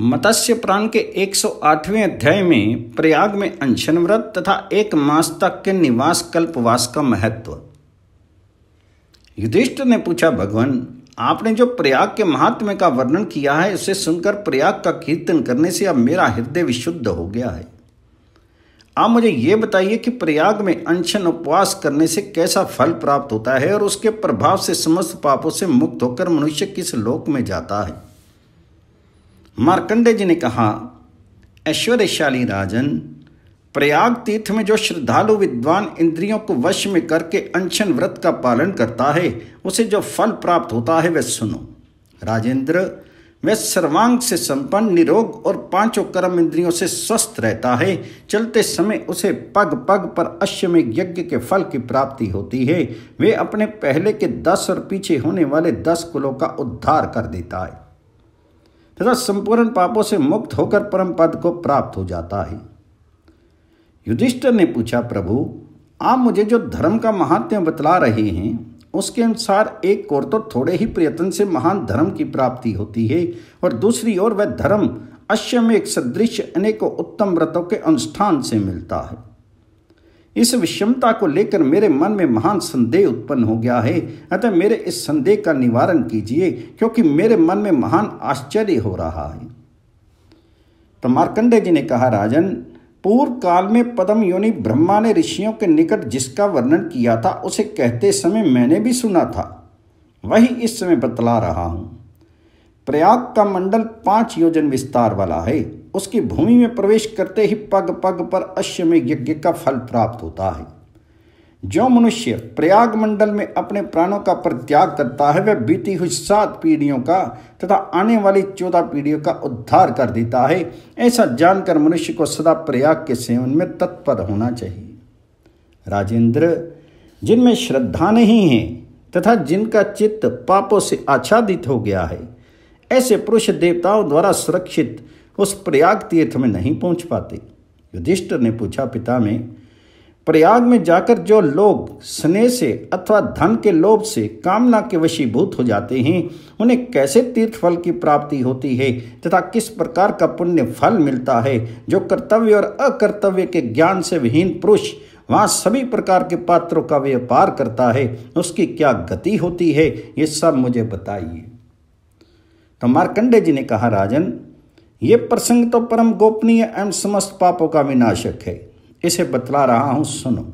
मत्स्य प्राण के 108वें अध्याय में प्रयाग में अनशन व्रत तथा एक मास तक के निवास कल्पवास का महत्व युधिष्ठ ने पूछा भगवान आपने जो प्रयाग के महात्म्य का वर्णन किया है उसे सुनकर प्रयाग का कीर्तन करने से अब मेरा हृदय विशुद्ध हो गया है आप मुझे ये बताइए कि प्रयाग में अनशन उपवास करने से कैसा फल प्राप्त होता है और उसके प्रभाव से समस्त पापों से मुक्त होकर मनुष्य किस लोक में जाता है मार्कंडे जी ने कहा ऐश्वर्यशाली राजन प्रयाग तीर्थ में जो श्रद्धालु विद्वान इंद्रियों को वश में करके अनशन व्रत का पालन करता है उसे जो फल प्राप्त होता है वह सुनो राजेंद्र वह सर्वांग से संपन्न निरोग और पांचों कर्म इंद्रियों से स्वस्थ रहता है चलते समय उसे पग पग पर अश्वमेघ यज्ञ के फल की प्राप्ति होती है वे अपने पहले के दस और पीछे होने वाले दस कुलों का उद्धार कर देता है तथा संपूर्ण पापों से मुक्त होकर परम पद को प्राप्त हो जाता है युधिष्ठर ने पूछा प्रभु आप मुझे जो धर्म का महात्म्य बतला रहे हैं उसके अनुसार एक और तो थोड़े ही प्रयत्न से महान धर्म की प्राप्ति होती है और दूसरी ओर वह धर्म में एक सदृश अनेकों उत्तम व्रतों के अनुष्ठान से मिलता है इस विषमता को लेकर मेरे मन में महान संदेह उत्पन्न हो गया है अतः मेरे इस संदेह का निवारण कीजिए क्योंकि मेरे मन में महान आश्चर्य हो रहा है तो मार्कंडे जी ने कहा राजन पूर्व काल में पदम योनि ब्रह्मा ने ऋषियों के निकट जिसका वर्णन किया था उसे कहते समय मैंने भी सुना था वही इस समय बतला रहा हूं प्रयाग का मंडल पांच योजन विस्तार वाला है उसकी भूमि में प्रवेश करते ही पग पग पर अश्व में यज्ञ का फल प्राप्त होता है जो मनुष्य प्रयाग मंडल में अपने प्राणों का परित्याग करता है वह बीती हुई सात पीढ़ियों का तथा आने वाली चौदह पीढ़ियों का उद्धार कर देता है ऐसा जानकर मनुष्य को सदा प्रयाग के सेवन में तत्पर होना चाहिए राजेंद्र जिनमें श्रद्धा नहीं है तथा जिनका चित्त पापों से आच्छादित हो गया है ऐसे पुरुष देवताओं द्वारा सुरक्षित उस प्रयाग तीर्थ में नहीं पहुंच पाते युधिष्ठर ने पूछा पिता में प्रयाग में जाकर जो लोग स्नेह से अथवा धन के लोभ से कामना के वशीभूत हो जाते हैं उन्हें कैसे तीर्थ फल की प्राप्ति होती है तथा किस प्रकार का पुण्य फल मिलता है जो कर्तव्य और अकर्तव्य के ज्ञान से विहीन पुरुष वहाँ सभी प्रकार के पात्रों का व्यापार करता है उसकी क्या गति होती है ये सब मुझे बताइए तो मार्कंडे जी ने कहा राजन ये प्रसंग तो परम गोपनीय एवं समस्त पापों का विनाशक है इसे बतला रहा हूं सुनो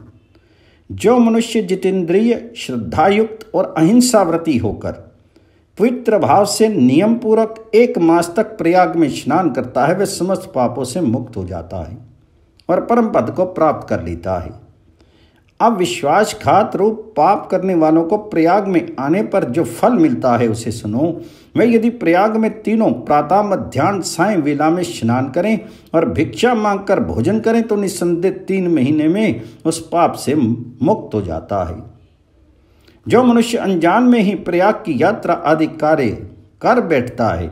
जो मनुष्य जितेंद्रिय श्रद्धायुक्त और अहिंसाव्रती होकर पवित्र भाव से नियम पूर्वक एक मास तक प्रयाग में स्नान करता है वह समस्त पापों से मुक्त हो जाता है और परम पद को प्राप्त कर लेता है अब विश्वासघात रूप पाप करने वालों को प्रयाग में आने पर जो फल मिलता है उसे सुनो वह यदि प्रयाग में तीनों प्रातः मध्यान्ह साय वेला में स्नान करें और भिक्षा मांगकर भोजन करें तो निस्संदेह तीन महीने में उस पाप से मुक्त हो जाता है जो मनुष्य अनजान में ही प्रयाग की यात्रा आदि कार्य कर बैठता है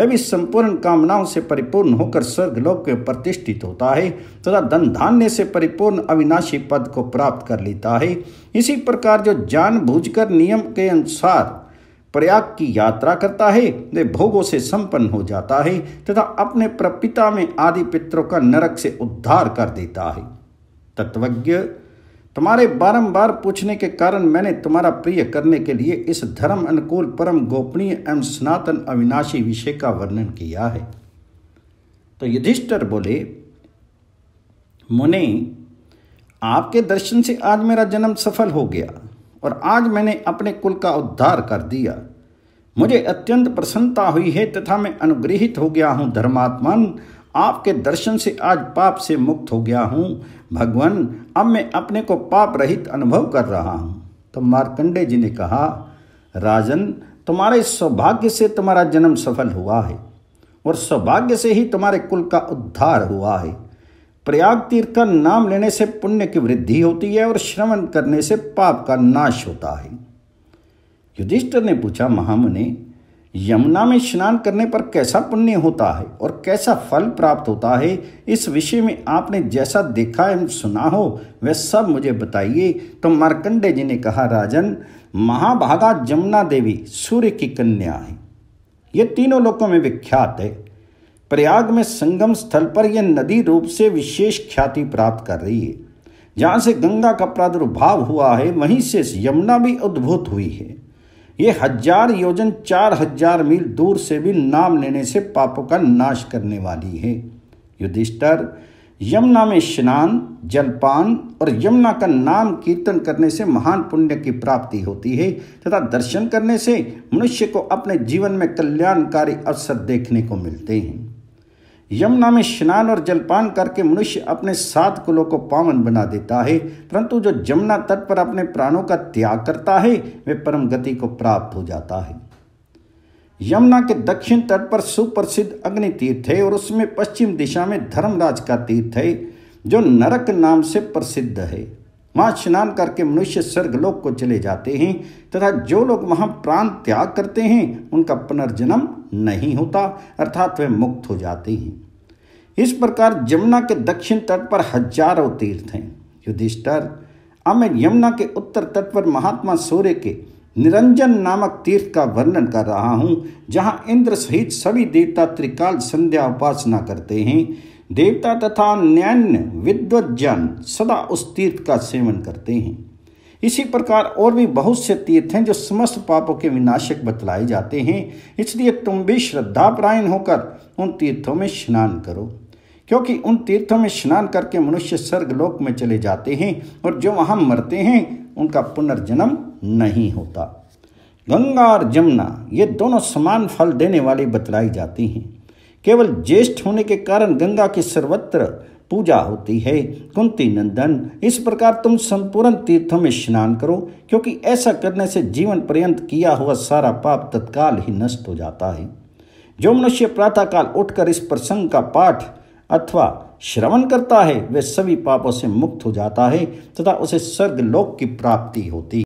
वह भी संपूर्ण कामनाओं से परिपूर्ण होकर लोक के प्रतिष्ठित होता है तथा धन धान्य से परिपूर्ण अविनाशी पद को प्राप्त कर लेता है इसी प्रकार जो जानबूझकर नियम के अनुसार प्रयाग की यात्रा करता है वे भोगों से संपन्न हो जाता है तथा अपने प्रपिता में आदि पितरों का नरक से उद्धार कर देता है तत्वज्ञ तुम्हारे बारंबार पूछने के कारण मैंने तुम्हारा प्रिय करने के लिए इस धर्म अनुकूल परम गोपनीय एवं सनातन अविनाशी विषय का वर्णन किया है तो युधिष्ठर बोले मुने आपके दर्शन से आज मेरा जन्म सफल हो गया और आज मैंने अपने कुल का उद्धार कर दिया मुझे अत्यंत प्रसन्नता हुई है तथा मैं अनुग्रहित हो गया हूँ धर्मात्मन आपके दर्शन से आज पाप से मुक्त हो गया हूँ भगवान अब मैं अपने को पाप रहित अनुभव कर रहा हूँ तो मार्कंडे जी ने कहा राजन तुम्हारे सौभाग्य से तुम्हारा जन्म सफल हुआ है और सौभाग्य से ही तुम्हारे कुल का उद्धार हुआ है प्रयाग तीर्थ का नाम लेने से पुण्य की वृद्धि होती है और श्रवण करने से पाप का नाश होता है युधिष्ठर ने पूछा महामुनि यमुना में स्नान करने पर कैसा पुण्य होता है और कैसा फल प्राप्त होता है इस विषय में आपने जैसा देखा एवं सुना हो वह सब मुझे बताइए तो मार्कंडे जी ने कहा राजन महाभागा जमुना देवी सूर्य की कन्या है ये तीनों लोकों में विख्यात है प्रयाग में संगम स्थल पर यह नदी रूप से विशेष ख्याति प्राप्त कर रही है जहाँ से गंगा का प्रादुर्भाव हुआ है वहीं से यमुना भी उद्भूत हुई है ये हजार योजन चार हजार मील दूर से भी नाम लेने से पापों का नाश करने वाली है युधिष्ठर यमुना में स्नान जलपान और यमुना का नाम कीर्तन करने से महान पुण्य की प्राप्ति होती है तथा दर्शन करने से मनुष्य को अपने जीवन में कल्याणकारी अवसर देखने को मिलते हैं यमुना में स्नान और जलपान करके मनुष्य अपने सात कुलों को पावन बना देता है परंतु जो जमुना तट पर अपने प्राणों का त्याग करता है वे परम गति को प्राप्त हो जाता है यमुना के दक्षिण तट पर सुप्रसिद्ध अग्नि तीर्थ है और उसमें पश्चिम दिशा में धर्मराज का तीर्थ है जो नरक नाम से प्रसिद्ध है वहाँ स्नान करके मनुष्य स्वर्गलोक को चले जाते हैं तथा जो लोग वहाँ प्राण त्याग करते हैं उनका पुनर्जन्म नहीं होता अर्थात वे मुक्त हो जाते हैं इस प्रकार यमुना के दक्षिण तट पर हजारों तीर्थ हैं युधिष्ठर अमे यमुना के उत्तर तट पर महात्मा सूर्य के निरंजन नामक तीर्थ का वर्णन कर रहा हूँ जहाँ इंद्र सहित सभी देवता त्रिकाल संध्या उपासना करते हैं देवता तथा अन्य विद्वजन सदा उस तीर्थ का सेवन करते हैं इसी प्रकार और भी बहुत से तीर्थ हैं जो समस्त पापों के विनाशक बतलाए जाते हैं इसलिए तुम भी श्रद्धापरायण होकर उन तीर्थों में स्नान करो क्योंकि उन तीर्थों में स्नान करके मनुष्य स्वर्गलोक में चले जाते हैं और जो वहाँ मरते हैं उनका पुनर्जन्म नहीं होता गंगा और जमुना ये दोनों समान फल देने वाली बतलाई जाती हैं केवल ज्येष्ठ होने के कारण गंगा की सर्वत्र पूजा होती है कुंती नंदन इस प्रकार तुम संपूर्ण तीर्थों में स्नान करो क्योंकि ऐसा करने से जीवन पर्यंत किया हुआ सारा पाप तत्काल ही नष्ट हो जाता है जो मनुष्य प्रातःकाल उठकर इस प्रसंग का पाठ अथवा श्रवण करता है वह सभी पापों से मुक्त हो जाता है तथा उसे स्वर्ग लोक की प्राप्ति होती है